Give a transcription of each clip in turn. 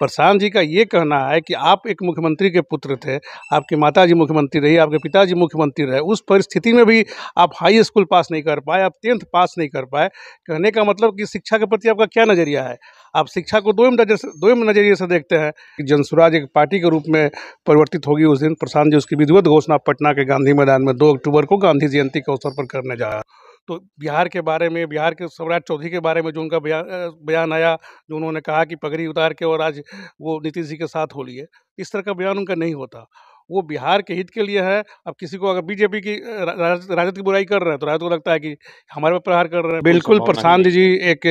प्रशांत जी का ये कहना है कि आप एक मुख्यमंत्री के पुत्र थे आपकी माता जी मुख्यमंत्री रही आपके पिताजी मुख्यमंत्री रहे उस परिस्थिति में भी आप हाई स्कूल पास नहीं कर पाए आप टेंथ पास नहीं कर पाए कहने का मतलब कि शिक्षा के प्रति आपका क्या नज़रिया है आप शिक्षा को दो दो नज़रिए से देखते हैं कि जनसुराज एक पार्टी के रूप में परिवर्तित होगी उस दिन प्रशांत जी उसकी विधिवत घोषणा पटना के गांधी मैदान में दो अक्टूबर को गांधी जयंती के अवसर पर करने जा रहा है तो बिहार के बारे में बिहार के सम्राट चौधरी के बारे में जो उनका बयान बयान आया जो उन्होंने कहा कि पगड़ी उतार के और आज वो नीतीश जी के साथ हो लिए इस तरह का बयान उनका नहीं होता वो बिहार के हित के लिए है अब किसी को अगर बीजेपी की राजद की बुराई कर रहे हैं तो राजद को लगता है कि हमारे पर प्रहार कर रहे हैं बिल्कुल प्रशांत जी एक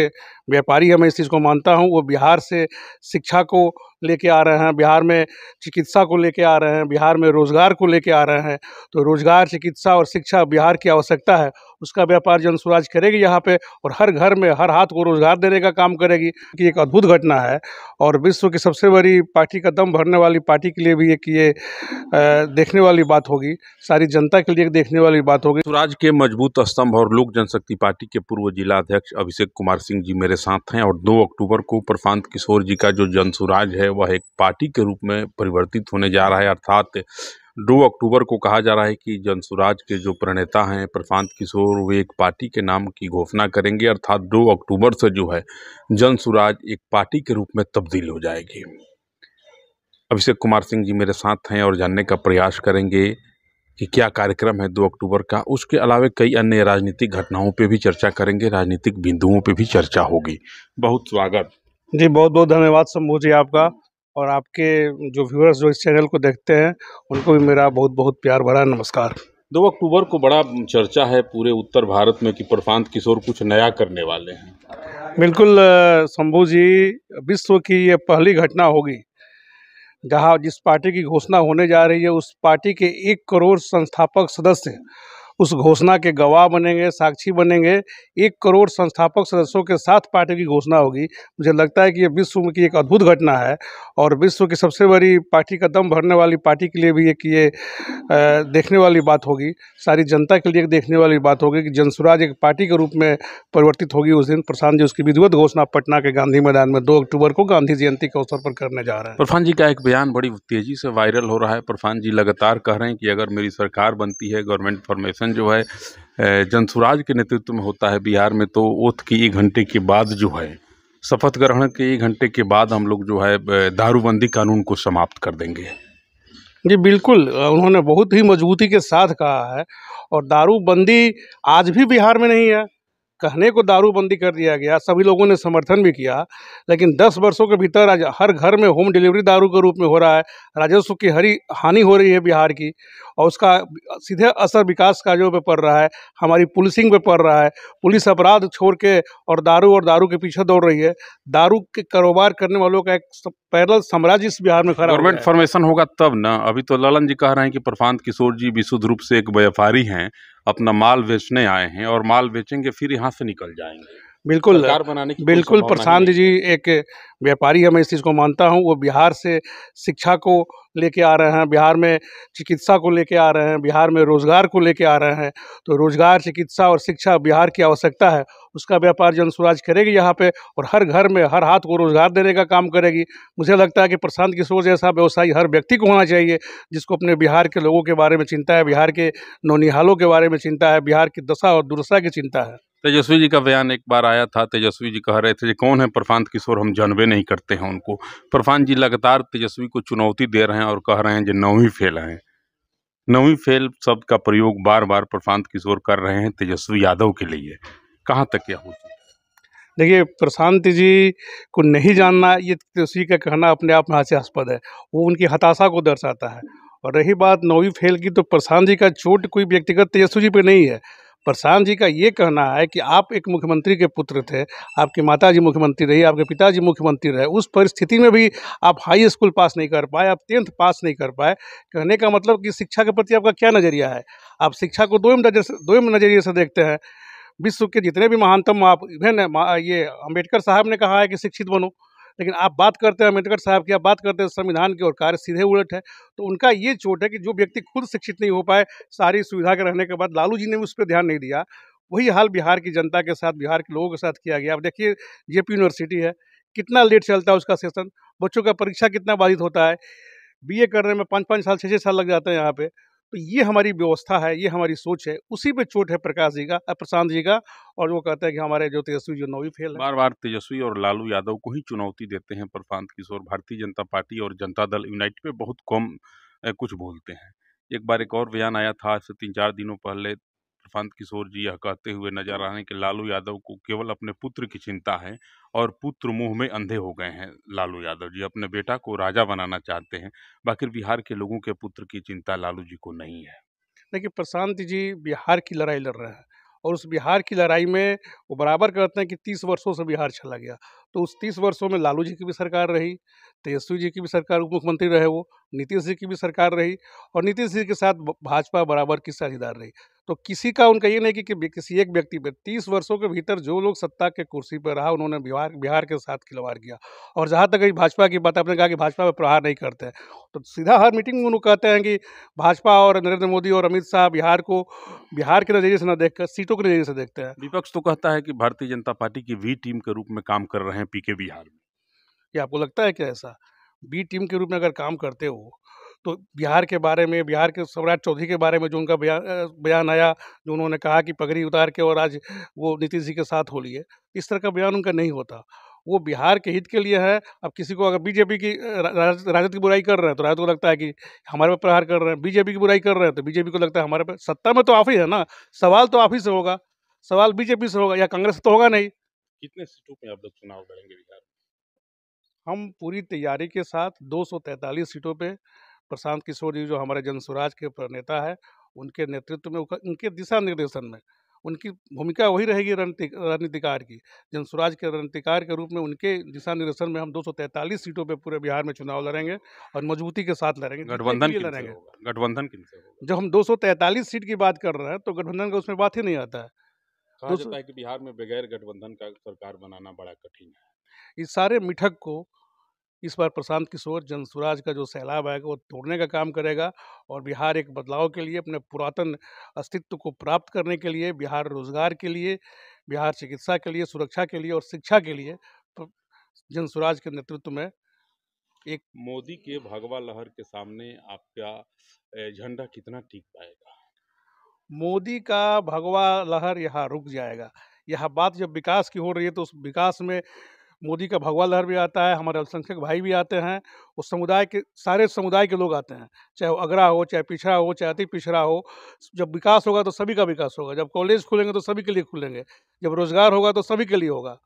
व्यापारी है मैं इस चीज़ को मानता हूँ वो बिहार से शिक्षा को लेके आ रहे हैं बिहार में चिकित्सा को लेके आ रहे हैं बिहार में रोज़गार को लेके आ रहे हैं तो रोज़गार चिकित्सा और शिक्षा बिहार की आवश्यकता है उसका व्यापार जन स्वराज करेगी यहाँ पे और हर घर में हर हाथ को रोजगार देने का काम करेगी कि एक अद्भुत घटना है और विश्व की सबसे बड़ी पार्टी का दम भरने वाली पार्टी के लिए भी एक ये देखने वाली बात होगी सारी जनता के लिए एक देखने वाली बात होगी स्वराज के मजबूत स्तंभ और लोक जनशक्ति पार्टी के पूर्व जिला अध्यक्ष अभिषेक कुमार सिंह जी मेरे साथ हैं और दो अक्टूबर को प्रशांत किशोर जी का जो जन स्वराज है है वह एक पार्टी के रूप में परिवर्तित होने जा रहा है अर्थात दो अक्टूबर को कहा जा रहा है कि जनसुराज के जो प्रणेता हैं प्रशांत किशोर वे एक पार्टी के नाम की घोषणा करेंगे अर्थात दो अक्टूबर से जो है जनसुराज एक पार्टी के रूप में तब्दील हो जाएगी अभिषेक कुमार सिंह जी मेरे साथ हैं और जानने का प्रयास करेंगे कि क्या कार्यक्रम है दो अक्टूबर का उसके अलावा कई अन्य राजनीतिक घटनाओं पर भी चर्चा करेंगे राजनीतिक बिंदुओं पर भी चर्चा होगी बहुत स्वागत जी बहुत बहुत धन्यवाद शंभू जी आपका और आपके जो व्यूअर्स जो इस चैनल को देखते हैं उनको भी मेरा बहुत बहुत प्यार भरा नमस्कार दो अक्टूबर को बड़ा चर्चा है पूरे उत्तर भारत में कि प्रशांत किशोर कुछ नया करने वाले हैं बिल्कुल शंभू जी विश्व की ये पहली घटना होगी जहाँ जिस पार्टी की घोषणा होने जा रही है उस पार्टी के एक करोड़ संस्थापक सदस्य उस घोषणा के गवाह बनेंगे साक्षी बनेंगे एक करोड़ संस्थापक सदस्यों के साथ पार्टी की घोषणा होगी मुझे लगता है कि ये विश्व की एक अद्भुत घटना है और विश्व की सबसे बड़ी पार्टी का दम भरने वाली पार्टी के लिए भी एक ये देखने वाली बात होगी सारी जनता के लिए एक देखने वाली बात होगी कि जनसुराज एक पार्टी के रूप में परिवर्तित होगी उस दिन प्रशांत जी उसकी विधिवत घोषणा पटना के गांधी मैदान में दो अक्टूबर को गांधी जयंती के अवसर पर करने जा रहे हैं प्रफान जी का एक बयान बड़ी तेजी से वायरल हो रहा है प्रफान जी लगातार कह रहे हैं कि अगर मेरी सरकार बनती है गवर्नमेंट फॉर्मेशन आंदोलन जो है जनसुराज के नेतृत्व में होता है बिहार में तो ओथ के एक घंटे के बाद जो है शपथ ग्रहण के एक घंटे के बाद हम लोग जो है दारूबंदी कानून को समाप्त कर देंगे जी बिल्कुल उन्होंने बहुत ही मजबूती के साथ कहा है और दारूबंदी आज भी बिहार में नहीं है कहने को दारूबंदी कर दिया गया सभी लोगों ने समर्थन भी किया लेकिन दस वर्षों के भीतर आज हर घर में होम डिलीवरी दारू के रूप में हो रहा है राजस्व की हरी हानि हो रही है बिहार की और उसका सीधे असर विकास कार्यों पर पड़ रहा है हमारी पुलिसिंग पर पड़ रहा है पुलिस अपराध छोड़ के और दारू और दारू के पीछे दौड़ रही है दारू के कारोबार करने वालों का एक पैरल साम्राज्य इस बिहार में खड़ा गवर्नमेंट फॉर्मेशन होगा तब ना अभी तो ललन जी कह रहे हैं कि प्रशांत किशोर जी विशुद्ध रूप से एक व्यापारी हैं अपना माल बेचने आए हैं और माल बेचेंगे फिर यहाँ से निकल जाएंगे बिल्कुल बनाने की बिल्कुल प्रशांत जी एक व्यापारी है मैं इस चीज़ को मानता हूँ वो बिहार से शिक्षा को लेके आ रहे हैं बिहार में चिकित्सा को लेके आ रहे हैं बिहार में रोज़गार को लेके आ रहे हैं तो रोज़गार चिकित्सा और शिक्षा बिहार की आवश्यकता है उसका व्यापार जन स्वराज करेगी यहाँ पे और हर घर में हर हाथ को रोज़गार देने का काम करेगी मुझे लगता है कि प्रशांत किशोर जैसा व्यवसायी हर व्यक्ति को होना चाहिए जिसको अपने बिहार के लोगों के बारे में चिंता है बिहार के नौनिहालों के बारे में चिंता है बिहार की दशा और दुर्दशा की चिंता है तेजस्वी जी का बयान एक बार आया था तेजस्वी जी कह रहे थे कौन है प्रशांत किशोर हम जानवे नहीं करते हैं उनको प्रशांत जी लगातार तेजस्वी को चुनौती दे रहे हैं और कह रहे हैं जो नौवीं फेल हैं नौवीं फेल शब्द का प्रयोग बार बार प्रशांत किशोर कर रहे हैं तेजस्वी यादव के लिए कहाँ तक क्या हो देखिए प्रशांत जी को नहीं जानना ये तेजस्वी का कहना अपने आप में हास्यास्पद है वो उनकी हताशा को दर्शाता है और रही बात नौवीं फेल की तो प्रशांत जी का चोट कोई व्यक्तिगत तेजस्वी जी पे नहीं है प्रशांत जी का ये कहना है कि आप एक मुख्यमंत्री के पुत्र थे आपकी माता जी मुख्यमंत्री रही आपके पिताजी मुख्यमंत्री रहे उस परिस्थिति में भी आप हाई स्कूल पास नहीं कर पाए आप टेंथ पास नहीं कर पाए कहने का मतलब कि शिक्षा के प्रति आपका क्या नज़रिया है आप शिक्षा को दो दो नज़रिए से देखते हैं विश्व के जितने भी महानतम आप इवेन ये अम्बेडकर साहब ने कहा है कि शिक्षित बनो लेकिन आप बात करते हैं अम्बेडकर साहब की आप बात करते हैं संविधान की और कार्य सीधे उलट है तो उनका ये चोट है कि जो व्यक्ति खुद शिक्षित नहीं हो पाए सारी सुविधा के रहने के बाद लालू जी ने उस पर ध्यान नहीं दिया वही हाल बिहार की जनता के साथ बिहार के लोगों के साथ किया गया अब देखिए जेपी यूनिवर्सिटी है कितना लेट चलता है उसका सेशन बच्चों का परीक्षा कितना बाधित होता है बीए करने में पाँच पाँच साल छः छः साल लग जाते हैं यहाँ पे तो ये हमारी व्यवस्था है ये हमारी सोच है उसी पे चोट है प्रकाश जी का प्रशांत जी का और वो कहते हैं कि हमारे जो तेजस्वी जो नवी फेल है बार बार तेजस्वी और लालू यादव को ही चुनौती देते हैं प्रशांत किशोर भारतीय जनता पार्टी और जनता दल यूनाइटेड में बहुत कम कुछ बोलते हैं एक बार एक और बयान आया था आज से तीन चार दिनों पहले प्रशांत किशोर जी यह कहते हुए हाँ नजर हैं कि लालू यादव को केवल अपने पुत्र की चिंता है और पुत्र मुंह में अंधे हो गए हैं लालू यादव जी अपने बेटा को राजा बनाना चाहते हैं बाकी बिहार के लोगों के पुत्र की चिंता लालू जी को नहीं है देखिए प्रशांत जी बिहार की लड़ाई लड़ रहे हैं और उस बिहार की लड़ाई में वो बराबर कहते हैं कि तीस वर्षों से बिहार चला गया तो उस तीस वर्षों में लालू जी की भी सरकार रही तेजस्वी जी की भी सरकार उप मुख्यमंत्री रहे वो नीतीश जी की भी सरकार रही और नीतीश जी के साथ भाजपा बराबर की साझेदार रही तो किसी का उनका ये नहीं कि, कि किसी एक व्यक्ति पर तीस वर्षों के भीतर जो लोग सत्ता के कुर्सी पर रहा उन्होंने बिहार बिहार के साथ खिलवाड़ किया और जहाँ तक भाजपा की बात आपने कहा कि भाजपा पर प्रहार नहीं करते हैं तो सीधा हर मीटिंग में उन्होंने कहते हैं कि भाजपा और नरेंद्र मोदी और अमित शाह बिहार को बिहार के नज़रिए से न देख सीटों के नज़रिए से देखते हैं विपक्ष तो कहता है कि भारतीय जनता पार्टी की वी टीम के रूप में काम कर रहे हैं पी बिहार में क्या आपको लगता है क्या ऐसा बी टीम के रूप में अगर काम करते हो तो बिहार के बारे में बिहार के सम्राट चौधरी के बारे में जो उनका बयान बयान आया जो उन्होंने कहा कि पगड़ी उतार के और आज वो नीतीश जी के साथ हो लिए इस तरह का बयान उनका नहीं होता वो बिहार के हित के लिए है अब किसी को अगर बीजेपी की राजद राज की बुराई कर रहे हैं तो राजद को लगता है कि हमारे पर प्रहार कर रहे हैं बीजेपी की बुराई कर रहे हैं तो बीजेपी को लगता है हमारे पे सत्ता में तो आप ही है ना सवाल तो आप ही से होगा सवाल बीजेपी से होगा या कांग्रेस तो होगा नहीं कितने सीटों पर आप लोग चुनाव लड़ेंगे बिहार हम पूरी तैयारी के साथ 243 सीटों पे प्रशांत किशोर जी जो हमारे जनसुराज के नेता है उनके नेतृत्व में उनके दिशा निर्देशन में उनकी भूमिका वही रहेगी रणनीतिकार की जनसुराज के रणनीतिकार के रूप में उनके दिशा निर्देशन में हम 243 सीटों पर पूरे बिहार में चुनाव लड़ेंगे और मजबूती के साथ लड़ेंगे गठबंधन लड़ेंगे गठबंधन जब हम 243 सीट की बात कर रहे हैं तो गठबंधन का उसमें बात ही नहीं आता है कहा जाता है कि बिहार में बगैर गठबंधन का सरकार बनाना बड़ा कठिन है इस सारे मिठक को इस बार प्रशांत किशोर जनसुराज का जो सैलाब आएगा वो तोड़ने का काम करेगा और बिहार एक बदलाव के लिए अपने पुरातन अस्तित्व को प्राप्त करने के लिए बिहार रोजगार के लिए बिहार चिकित्सा के लिए सुरक्षा के लिए और शिक्षा के लिए तो जन स्वराज के नेतृत्व में एक मोदी के भगवा लहर के सामने आपका झंडा कितना टिक पाएगा मोदी का भगवा लहर यहाँ रुक जाएगा यह बात जब विकास की हो रही है तो उस विकास में मोदी का भगवा लहर भी आता है हमारे अल्पसंख्यक भाई भी आते हैं उस समुदाय के सारे समुदाय के लोग आते हैं चाहे वो अगरा हो चाहे पिछड़ा हो चाहे अति पिछड़ा हो जब विकास होगा तो सभी का विकास होगा जब कॉलेज खुलेंगे तो सभी के लिए खुलेंगे जब रोज़गार होगा तो सभी के लिए होगा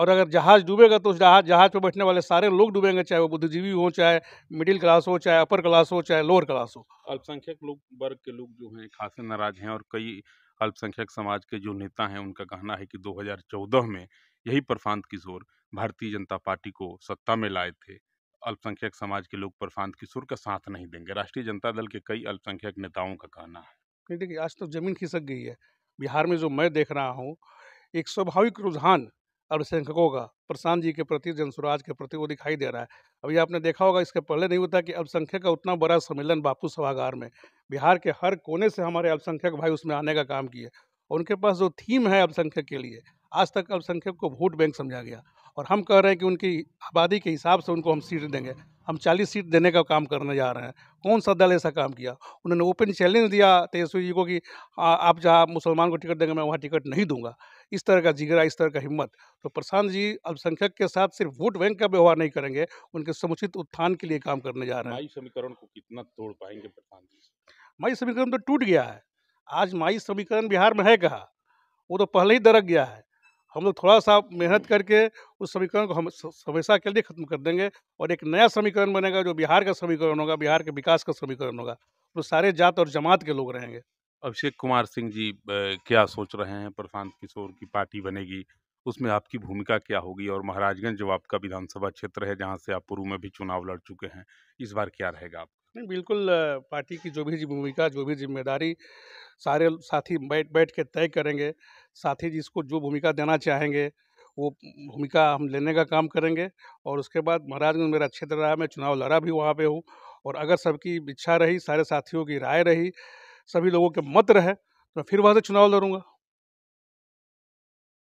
और अगर जहाज़ डूबेगा तो उस जहाज जहाज़ पर बैठने वाले सारे लोग डूबेंगे चाहे वो बुद्धिजीवी हो चाहे मिडिल क्लास हो चाहे अपर क्लास हो चाहे लोअर क्लास हो अल्पसंख्यक लोग वर्ग के लोग जो हैं खासे नाराज हैं और कई अल्पसंख्यक समाज के जो नेता हैं उनका कहना है कि 2014 में यही प्रशांत किशोर भारतीय जनता पार्टी को सत्ता में लाए थे अल्पसंख्यक समाज के लोग प्रशांत किशोर का साथ नहीं देंगे राष्ट्रीय जनता दल के कई अल्पसंख्यक नेताओं का कहना है देखिए आज तो जमीन खिसक गई है बिहार में जो मैं देख रहा हूँ एक स्वाभाविक रुझान अल्पसंख्यकों का प्रशांत जी के प्रति जनसुराज के प्रति वो दिखाई दे रहा है अभी आपने देखा होगा इसके पहले नहीं होता कि अल्पसंख्यक का उतना बड़ा सम्मेलन बापू सभागार में बिहार के हर कोने से हमारे अल्पसंख्यक भाई उसमें आने का काम किए उनके पास जो थीम है अल्पसंख्यक के लिए आज तक अल्पसंख्यक को वोट बैंक समझा गया और हम कह रहे हैं कि उनकी आबादी के हिसाब से उनको हम सीट देंगे हम 40 सीट देने का काम करने जा रहे हैं कौन सा दल ऐसा काम किया उन्होंने ओपन चैलेंज दिया तेजस्वी जी को कि आप जहाँ मुसलमान को टिकट देंगे मैं वहाँ टिकट नहीं दूंगा इस तरह का जिगरा इस तरह का हिम्मत तो प्रशांत जी अल्पसंख्यक के साथ सिर्फ वोट बैंक का व्यवहार नहीं करेंगे उनके समुचित उत्थान के लिए काम करने जा रहे हैं माई समीकरण को कितना तोड़ पाएंगे प्रशांत जी माई समीकरण तो टूट गया है आज माई समीकरण बिहार में है कहा वो तो पहले ही दरक गया है हम लोग थोड़ा सा मेहनत करके उस समीकरण को हम हमेशा के लिए खत्म कर देंगे और एक नया समीकरण बनेगा जो बिहार का समीकरण होगा बिहार के विकास का समीकरण होगा वो तो सारे जात और जमात के लोग रहेंगे अभिषेक कुमार सिंह जी क्या सोच रहे हैं प्रशांत किशोर की पार्टी बनेगी उसमें आपकी भूमिका क्या होगी और महाराजगंज जो आपका विधानसभा क्षेत्र है जहाँ से आप पूर्व में भी चुनाव लड़ चुके हैं इस बार क्या रहेगा आप नहीं बिल्कुल पार्टी की जो भी भूमिका जो भी जिम्मेदारी सारे साथी बैठ बैठ के तय करेंगे साथी जिसको जो भूमिका देना चाहेंगे वो भूमिका हम लेने का काम करेंगे और उसके बाद महाराजगंज मेरा क्षेत्र रहा मैं चुनाव लड़ा भी वहाँ पे हूँ और अगर सबकी इच्छा रही सारे साथियों की राय रही सभी लोगों के मत रहे तो फिर वहाँ से चुनाव लड़ूँगा